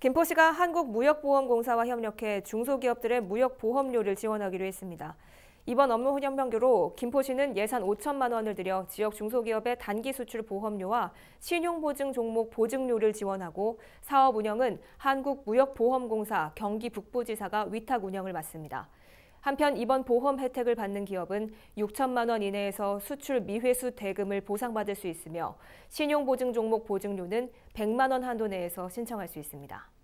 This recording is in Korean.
김포시가 한국무역보험공사와 협력해 중소기업들의 무역보험료를 지원하기로 했습니다. 이번 업무 훈련교로 김포시는 예산 5천만 원을 들여 지역 중소기업의 단기 수출 보험료와 신용보증 종목 보증료를 지원하고 사업 운영은 한국무역보험공사 경기 북부지사가 위탁 운영을 맡습니다. 한편 이번 보험 혜택을 받는 기업은 6천만 원 이내에서 수출 미회수 대금을 보상받을 수 있으며 신용보증 종목 보증료는 100만 원 한도 내에서 신청할 수 있습니다.